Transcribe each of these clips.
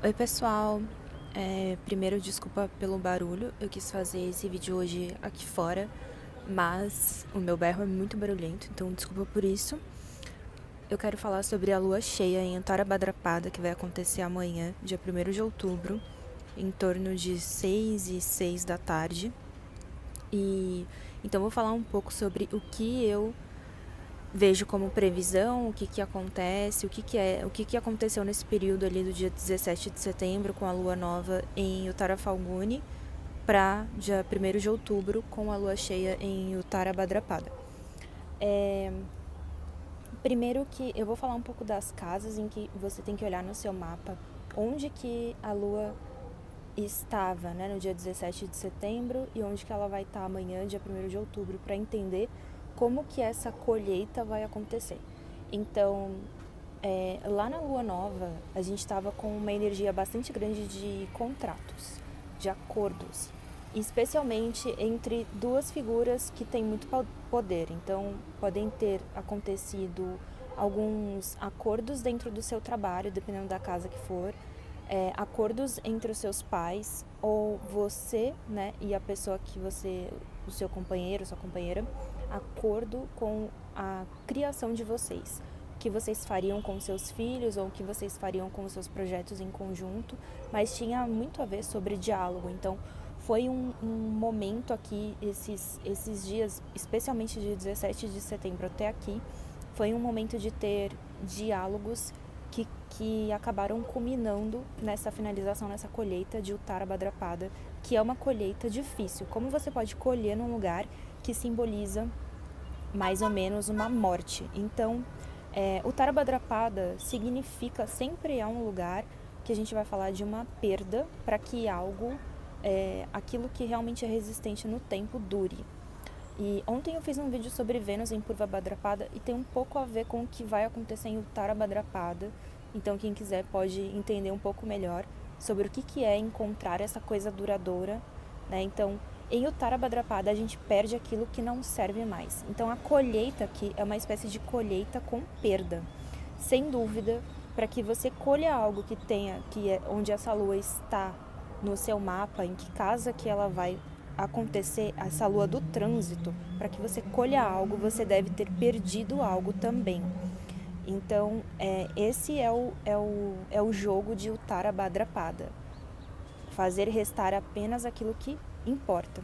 Oi, pessoal! É, primeiro, desculpa pelo barulho, eu quis fazer esse vídeo hoje aqui fora, mas o meu berro é muito barulhento, então desculpa por isso. Eu quero falar sobre a lua cheia em Antarabadrapada, que vai acontecer amanhã, dia 1 de outubro, em torno de 6 e 6 da tarde. E então vou falar um pouco sobre o que eu vejo como previsão o que, que acontece, o que, que é, o que, que aconteceu nesse período ali do dia 17 de setembro com a lua nova em Utara Falguni para dia 1 de outubro com a lua cheia em Utara Badrapada. É... Primeiro que eu vou falar um pouco das casas em que você tem que olhar no seu mapa onde que a lua estava né, no dia 17 de setembro e onde que ela vai estar amanhã, dia 1 de outubro, para entender como que essa colheita vai acontecer. Então, é, lá na Lua Nova, a gente estava com uma energia bastante grande de contratos, de acordos, especialmente entre duas figuras que têm muito poder. Então, podem ter acontecido alguns acordos dentro do seu trabalho, dependendo da casa que for, é, acordos entre os seus pais ou você, né, e a pessoa que você, o seu companheiro, sua companheira acordo com a criação de vocês, o que vocês fariam com seus filhos ou o que vocês fariam com seus projetos em conjunto, mas tinha muito a ver sobre diálogo. Então, foi um, um momento aqui, esses, esses dias, especialmente de 17 de setembro até aqui, foi um momento de ter diálogos que, que acabaram culminando nessa finalização, nessa colheita de Utara Badrapada, que é uma colheita difícil. Como você pode colher num lugar que simboliza mais ou menos uma morte. Então, é, o Tarabadrapada significa sempre é um lugar que a gente vai falar de uma perda para que algo, é, aquilo que realmente é resistente no tempo, dure. E ontem eu fiz um vídeo sobre Vênus em Purva Badrapada e tem um pouco a ver com o que vai acontecer em Uttara Badrapada. Então quem quiser pode entender um pouco melhor sobre o que, que é encontrar essa coisa duradoura. Né? Então em Utara a gente perde aquilo que não serve mais. Então, a colheita aqui é uma espécie de colheita com perda. Sem dúvida, para que você colha algo que tenha, que é onde essa lua está no seu mapa, em que casa que ela vai acontecer, essa lua do trânsito, para que você colha algo, você deve ter perdido algo também. Então, é, esse é o, é, o, é o jogo de Utara Fazer restar apenas aquilo que importa.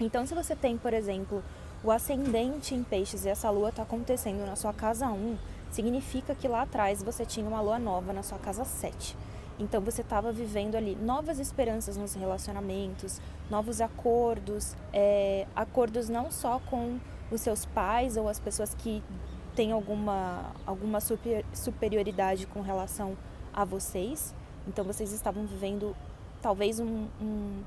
Então, se você tem, por exemplo, o ascendente em peixes e essa lua está acontecendo na sua casa 1, significa que lá atrás você tinha uma lua nova na sua casa 7. Então você estava vivendo ali novas esperanças nos relacionamentos, novos acordos, é, acordos não só com os seus pais ou as pessoas que têm alguma, alguma super, superioridade com relação a vocês. Então vocês estavam vivendo talvez um, um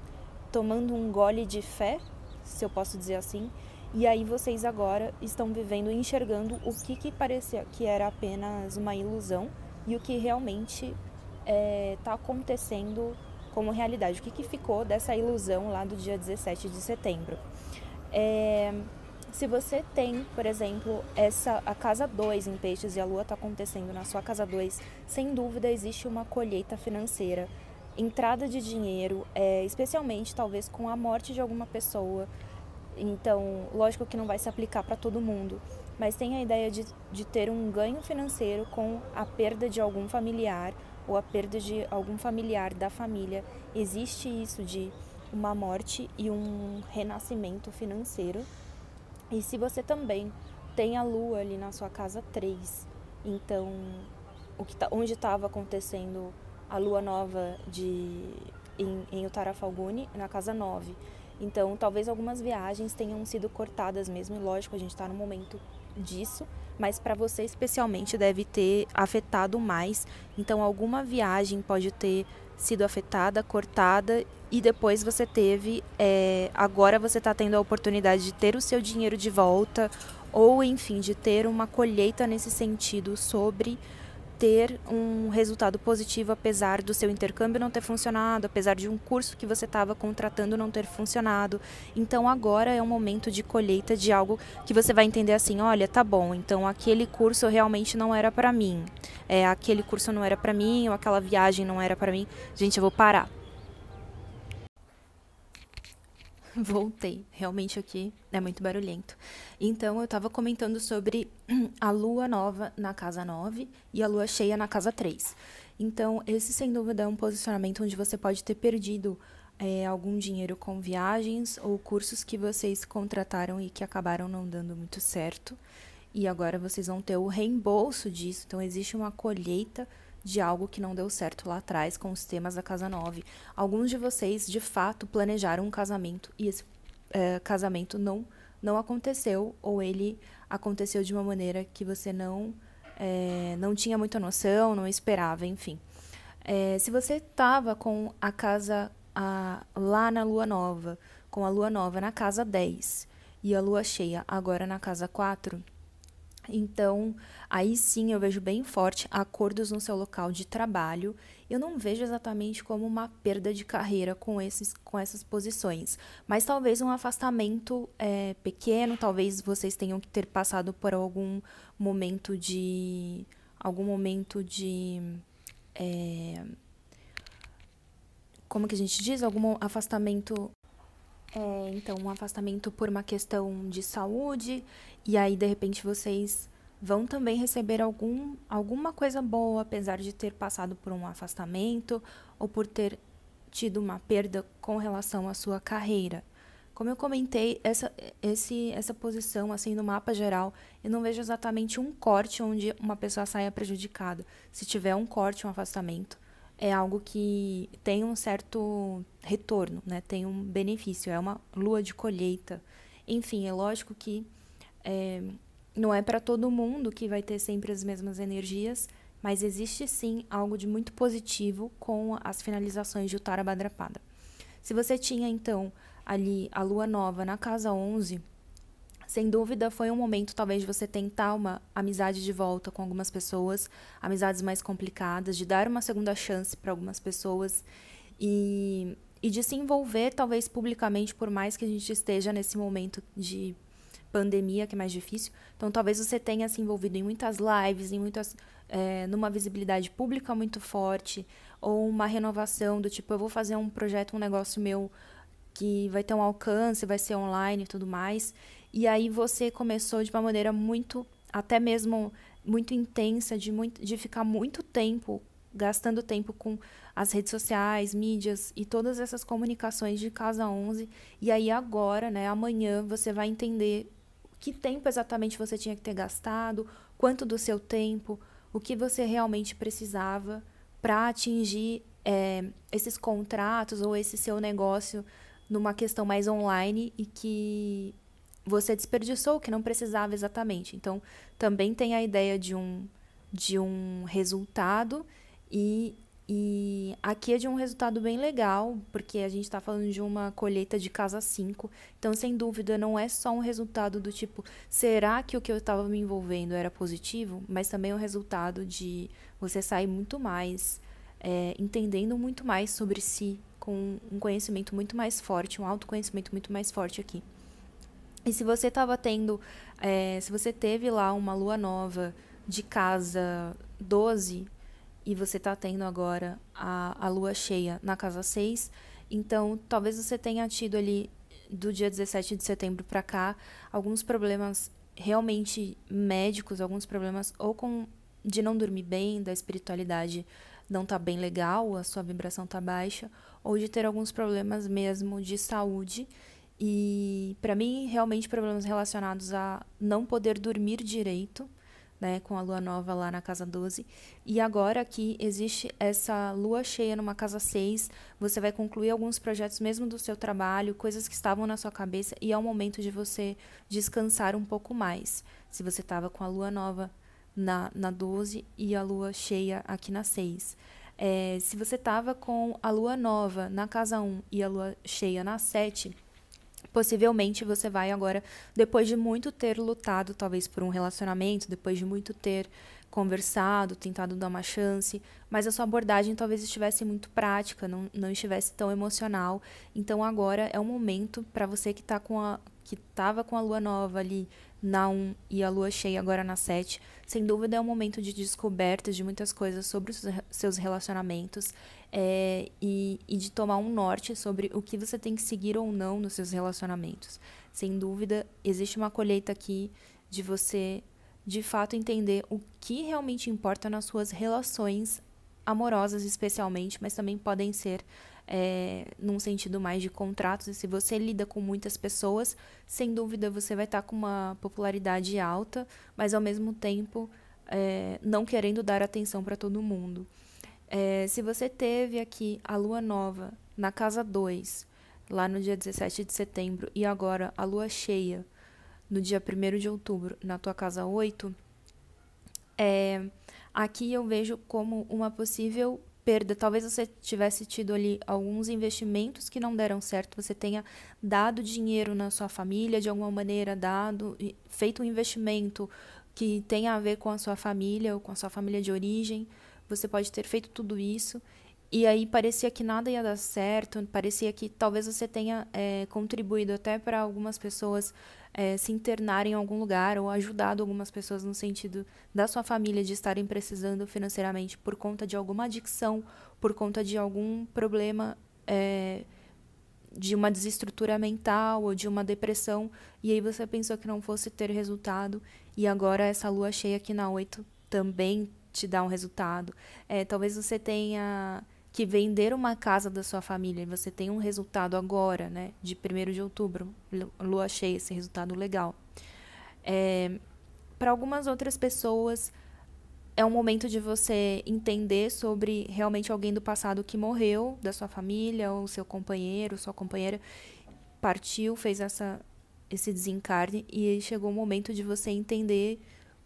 tomando um gole de fé, se eu posso dizer assim, e aí vocês agora estão vivendo, enxergando o que, que parecia que era apenas uma ilusão e o que realmente está é, tá acontecendo como realidade, o que, que ficou dessa ilusão lá do dia 17 de setembro. É, se você tem, por exemplo, essa a casa 2 em peixes e a lua está acontecendo na sua casa 2, sem dúvida existe uma colheita financeira entrada de dinheiro, é, especialmente talvez com a morte de alguma pessoa. Então, lógico que não vai se aplicar para todo mundo, mas tem a ideia de, de ter um ganho financeiro com a perda de algum familiar ou a perda de algum familiar da família. Existe isso de uma morte e um renascimento financeiro. E se você também tem a lua ali na sua casa 3, então o que tá, onde estava acontecendo a lua nova de, em, em Utarafalguni, na casa 9. Então, talvez algumas viagens tenham sido cortadas mesmo, e lógico, a gente está no momento disso, mas para você especialmente deve ter afetado mais. Então, alguma viagem pode ter sido afetada, cortada, e depois você teve. É, agora você está tendo a oportunidade de ter o seu dinheiro de volta, ou enfim, de ter uma colheita nesse sentido sobre ter um resultado positivo apesar do seu intercâmbio não ter funcionado, apesar de um curso que você estava contratando não ter funcionado. Então agora é um momento de colheita de algo que você vai entender assim, olha, tá bom, então aquele curso realmente não era para mim. É, aquele curso não era para mim, ou aquela viagem não era para mim. Gente, eu vou parar. Voltei, realmente aqui é muito barulhento. Então, eu estava comentando sobre a lua nova na casa 9 e a lua cheia na casa 3. Então, esse sem dúvida é um posicionamento onde você pode ter perdido é, algum dinheiro com viagens ou cursos que vocês contrataram e que acabaram não dando muito certo. E agora vocês vão ter o reembolso disso. Então, existe uma colheita de algo que não deu certo lá atrás com os temas da casa 9. Alguns de vocês, de fato, planejaram um casamento e esse é, casamento não, não aconteceu, ou ele aconteceu de uma maneira que você não, é, não tinha muita noção, não esperava, enfim. É, se você estava com a casa a, lá na lua nova, com a lua nova na casa 10 e a lua cheia agora na casa 4, então, aí sim eu vejo bem forte acordos no seu local de trabalho. Eu não vejo exatamente como uma perda de carreira com, esses, com essas posições, mas talvez um afastamento é, pequeno, talvez vocês tenham que ter passado por algum momento de. algum momento de. É, como que a gente diz? Algum afastamento é, então, um afastamento por uma questão de saúde, e aí de repente vocês vão também receber algum, alguma coisa boa, apesar de ter passado por um afastamento ou por ter tido uma perda com relação à sua carreira. Como eu comentei, essa, esse, essa posição, assim, no mapa geral, eu não vejo exatamente um corte onde uma pessoa saia prejudicada. Se tiver um corte, um afastamento, é algo que tem um certo retorno, né? tem um benefício, é uma lua de colheita. Enfim, é lógico que é, não é para todo mundo que vai ter sempre as mesmas energias, mas existe sim algo de muito positivo com as finalizações de Utara Badrapada. Se você tinha então ali a lua nova na casa 11, sem dúvida foi um momento talvez de você tentar uma amizade de volta com algumas pessoas, amizades mais complicadas, de dar uma segunda chance para algumas pessoas e, e de se envolver talvez publicamente, por mais que a gente esteja nesse momento de pandemia que é mais difícil. Então talvez você tenha se envolvido em muitas lives, em muitas é, numa visibilidade pública muito forte ou uma renovação do tipo eu vou fazer um projeto, um negócio meu que vai ter um alcance, vai ser online e tudo mais. E aí você começou de uma maneira muito, até mesmo muito intensa, de, muito, de ficar muito tempo gastando tempo com as redes sociais, mídias e todas essas comunicações de casa 11. E aí agora, né, amanhã você vai entender que tempo exatamente você tinha que ter gastado, quanto do seu tempo, o que você realmente precisava para atingir é, esses contratos ou esse seu negócio numa questão mais online e que você desperdiçou o que não precisava exatamente. Então, também tem a ideia de um, de um resultado e, e aqui é de um resultado bem legal, porque a gente está falando de uma colheita de casa 5. Então, sem dúvida, não é só um resultado do tipo, será que o que eu estava me envolvendo era positivo? Mas também é um resultado de você sair muito mais, é, entendendo muito mais sobre si, com um conhecimento muito mais forte, um autoconhecimento muito mais forte aqui. E se você estava tendo, é, se você teve lá uma lua nova de casa 12 e você está tendo agora a, a lua cheia na casa 6, então talvez você tenha tido ali do dia 17 de setembro para cá alguns problemas realmente médicos, alguns problemas ou com de não dormir bem, da espiritualidade não tá bem legal, a sua vibração tá baixa, ou de ter alguns problemas mesmo de saúde e para mim, realmente problemas relacionados a não poder dormir direito, né, com a lua nova lá na casa 12. E agora que existe essa lua cheia numa casa 6, você vai concluir alguns projetos mesmo do seu trabalho, coisas que estavam na sua cabeça e é o momento de você descansar um pouco mais. Se você estava com a lua nova na, na 12 e a lua cheia aqui na 6. É, eh, se você estava com a lua nova na casa 1 e a lua cheia na 7, possivelmente você vai agora, depois de muito ter lutado, talvez por um relacionamento, depois de muito ter conversado, tentado dar uma chance, mas a sua abordagem talvez estivesse muito prática, não, não estivesse tão emocional. Então agora é o momento para você que tá com a que estava com a lua nova ali, na 1 e a lua cheia agora na 7, sem dúvida é um momento de descobertas de muitas coisas sobre os seus relacionamentos é, e, e de tomar um norte sobre o que você tem que seguir ou não nos seus relacionamentos. Sem dúvida, existe uma colheita aqui de você de fato entender o que realmente importa nas suas relações amorosas, especialmente, mas também podem ser é, num sentido mais de contratos, e se você lida com muitas pessoas, sem dúvida você vai estar tá com uma popularidade alta, mas ao mesmo tempo é, não querendo dar atenção para todo mundo. É, se você teve aqui a lua nova na casa 2, lá no dia 17 de setembro, e agora a lua cheia no dia 1 de outubro na tua casa 8, é, aqui eu vejo como uma possível perda. Talvez você tivesse tido ali alguns investimentos que não deram certo, você tenha dado dinheiro na sua família de alguma maneira, dado, feito um investimento que tenha a ver com a sua família ou com a sua família de origem. Você pode ter feito tudo isso e aí parecia que nada ia dar certo, parecia que talvez você tenha é, contribuído até para algumas pessoas é, se internar em algum lugar ou ajudado algumas pessoas no sentido da sua família de estarem precisando financeiramente por conta de alguma adicção, por conta de algum problema. É, de uma desestrutura mental ou de uma depressão, e aí você pensou que não fosse ter resultado, e agora essa lua cheia aqui na 8 também te dá um resultado. É, talvez você tenha que vender uma casa da sua família e você tem um resultado agora, né, de 1 de outubro, lua cheia, esse resultado legal. É, Para algumas outras pessoas, é um momento de você entender sobre realmente alguém do passado que morreu, da sua família, ou seu companheiro, sua companheira, partiu, fez essa, esse desencarne, e chegou o momento de você entender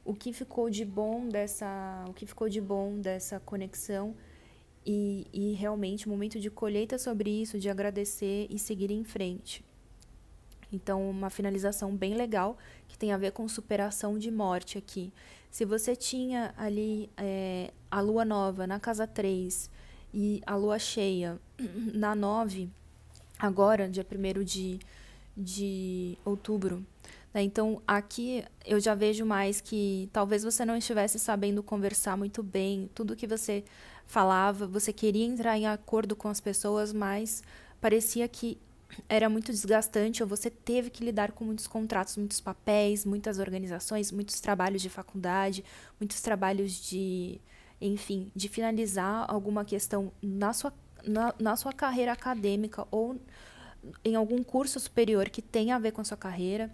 o que ficou de bom dessa, o que ficou de bom dessa conexão e, e realmente, o momento de colheita sobre isso, de agradecer e seguir em frente. Então, uma finalização bem legal que tem a ver com superação de morte aqui. Se você tinha ali é, a lua nova na casa 3 e a lua cheia na 9, agora, dia 1 de, de outubro, né? Então, aqui eu já vejo mais que talvez você não estivesse sabendo conversar muito bem, tudo que você falava, você queria entrar em acordo com as pessoas, mas parecia que era muito desgastante ou você teve que lidar com muitos contratos, muitos papéis, muitas organizações, muitos trabalhos de faculdade, muitos trabalhos de, enfim, de finalizar alguma questão na sua, na, na sua carreira acadêmica ou em algum curso superior que tenha a ver com a sua carreira.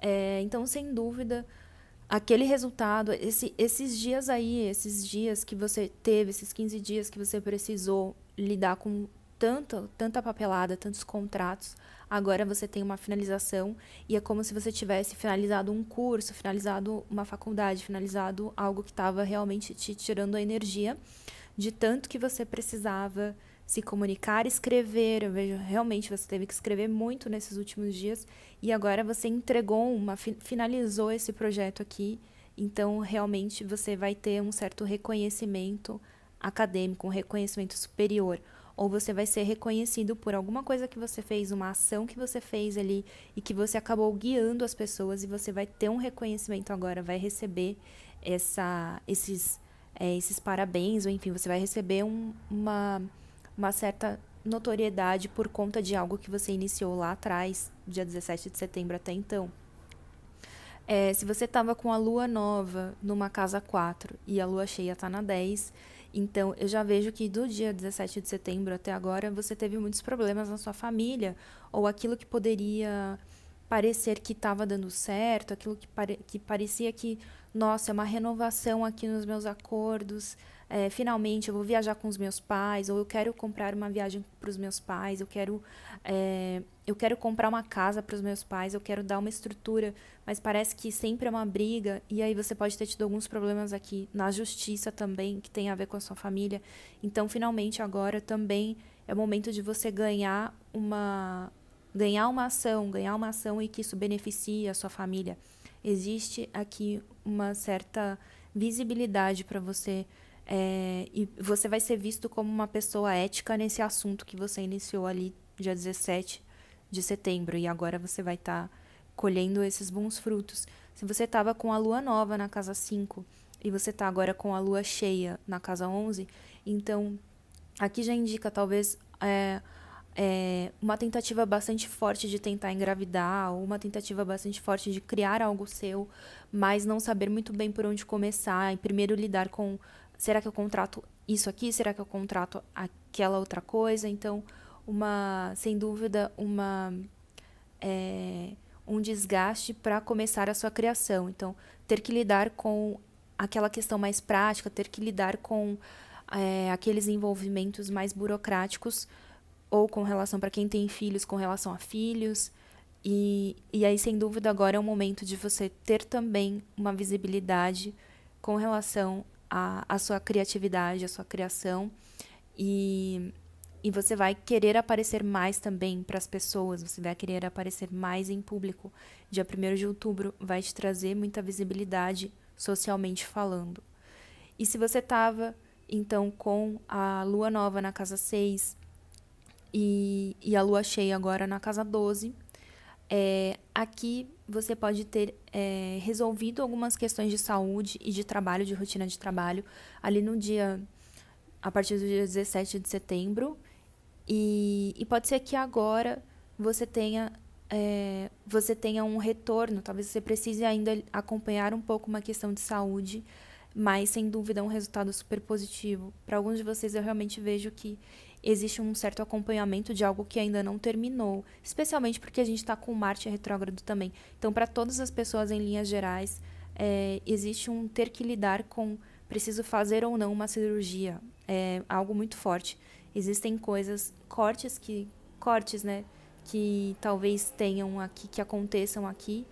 É, então, sem dúvida, aquele resultado, esse, esses dias aí, esses dias que você teve, esses 15 dias que você precisou lidar com tanto, tanta papelada, tantos contratos, agora você tem uma finalização e é como se você tivesse finalizado um curso, finalizado uma faculdade, finalizado algo que estava realmente te tirando a energia de tanto que você precisava se comunicar, escrever. Eu vejo realmente você teve que escrever muito nesses últimos dias e agora você entregou uma finalizou esse projeto aqui. Então, realmente você vai ter um certo reconhecimento acadêmico, um reconhecimento superior, ou você vai ser reconhecido por alguma coisa que você fez, uma ação que você fez ali e que você acabou guiando as pessoas e você vai ter um reconhecimento agora, vai receber essa esses é, esses parabéns, ou enfim, você vai receber um, uma uma certa notoriedade por conta de algo que você iniciou lá atrás, dia 17 de setembro até então. É, se você estava com a lua nova numa casa 4 e a lua cheia está na 10, então eu já vejo que do dia 17 de setembro até agora você teve muitos problemas na sua família, ou aquilo que poderia parecer que estava dando certo, aquilo que, pare que parecia que, nossa, é uma renovação aqui nos meus acordos, é, finalmente eu vou viajar com os meus pais, ou eu quero comprar uma viagem para os meus pais, eu quero, é, eu quero comprar uma casa para os meus pais, eu quero dar uma estrutura, mas parece que sempre é uma briga, e aí você pode ter tido alguns problemas aqui na justiça também, que tem a ver com a sua família. Então, finalmente agora também é momento de você ganhar uma ganhar uma ação, ganhar uma ação e que isso beneficie a sua família. Existe aqui uma certa visibilidade para você é, e você vai ser visto como uma pessoa ética nesse assunto que você iniciou ali dia 17 de setembro. E agora você vai estar tá colhendo esses bons frutos. Se você estava com a lua nova na casa 5 e você está agora com a lua cheia na casa 11, então aqui já indica talvez. É, é uma tentativa bastante forte de tentar engravidar, ou uma tentativa bastante forte de criar algo seu, mas não saber muito bem por onde começar, e primeiro lidar com será que eu contrato isso aqui? Será que eu contrato aquela outra coisa? Então, uma, sem dúvida, uma é, um desgaste para começar a sua criação. Então, ter que lidar com aquela questão mais prática, ter que lidar com é, aqueles envolvimentos mais burocráticos ou com relação para quem tem filhos, com relação a filhos. E, e aí, sem dúvida, agora é o momento de você ter também uma visibilidade com relação a, a sua criatividade, a sua criação e, e você vai querer aparecer mais também para as pessoas, você vai querer aparecer mais em público. Dia 1 de outubro vai te trazer muita visibilidade socialmente falando. E se você estava então com a lua nova na casa 6 e, e a lua cheia agora na casa 12, é, eh, aqui você pode ter é, resolvido algumas questões de saúde e de trabalho, de rotina de trabalho, ali no dia, a partir do dia 17 de setembro. E, e pode ser que agora você tenha, é, você tenha um retorno, talvez você precise ainda acompanhar um pouco uma questão de saúde, mas sem dúvida é um resultado super positivo. Para alguns de vocês, eu realmente vejo que existe um certo acompanhamento de algo que ainda não terminou, especialmente porque a gente está com Marte retrógrado também. Então, para todas as pessoas em linhas gerais, é, existe um ter que lidar com preciso fazer ou não uma cirurgia, é algo muito forte. Existem coisas, cortes que cortes, né, que talvez tenham aqui, que aconteçam aqui.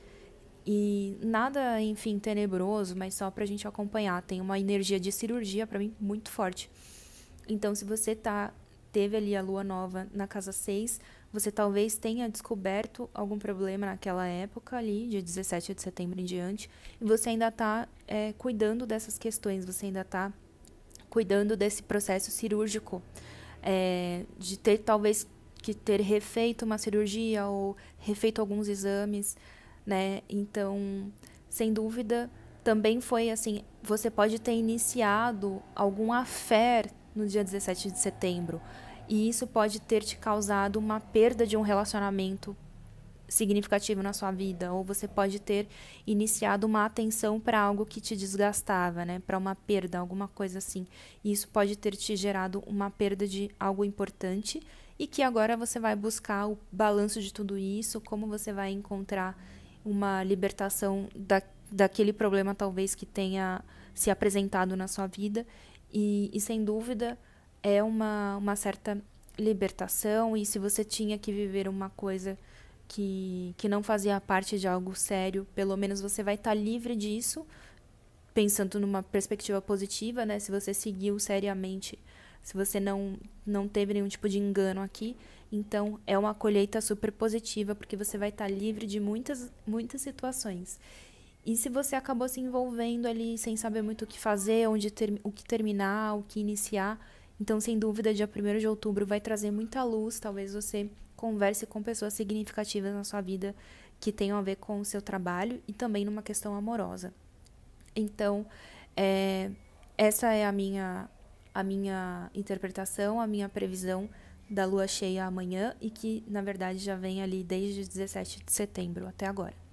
E nada, enfim, tenebroso, mas só para a gente acompanhar. Tem uma energia de cirurgia para mim muito forte. Então, se você está teve ali a lua nova na casa 6, você talvez tenha descoberto algum problema naquela época ali, de 17 de setembro em diante, e você ainda está é, cuidando dessas questões, você ainda está cuidando desse processo cirúrgico, é, de ter talvez que ter refeito uma cirurgia ou refeito alguns exames, né? Então, sem dúvida, também foi assim, você pode ter iniciado algum affair no dia 17 de setembro. E isso pode ter te causado uma perda de um relacionamento significativo na sua vida, ou você pode ter iniciado uma atenção para algo que te desgastava, né? Para uma perda, alguma coisa assim. E isso pode ter te gerado uma perda de algo importante e que agora você vai buscar o balanço de tudo isso, como você vai encontrar uma libertação da, daquele problema talvez que tenha se apresentado na sua vida e, e sem dúvida é uma, uma certa libertação. E se você tinha que viver uma coisa que, que não fazia parte de algo sério, pelo menos você vai estar tá livre disso, pensando numa perspectiva positiva, né? Se você seguiu seriamente, se você não, não teve nenhum tipo de engano aqui, então é uma colheita super positiva, porque você vai estar tá livre de muitas, muitas situações. E se você acabou se envolvendo ali sem saber muito o que fazer, onde ter, o que terminar, o que iniciar, então sem dúvida, dia 1 de outubro vai trazer muita luz, talvez você converse com pessoas significativas na sua vida que tenham a ver com o seu trabalho e também numa questão amorosa. Então, é, essa é a minha, a minha interpretação, a minha previsão da lua cheia amanhã e que, na verdade, já vem ali desde 17 de setembro até agora.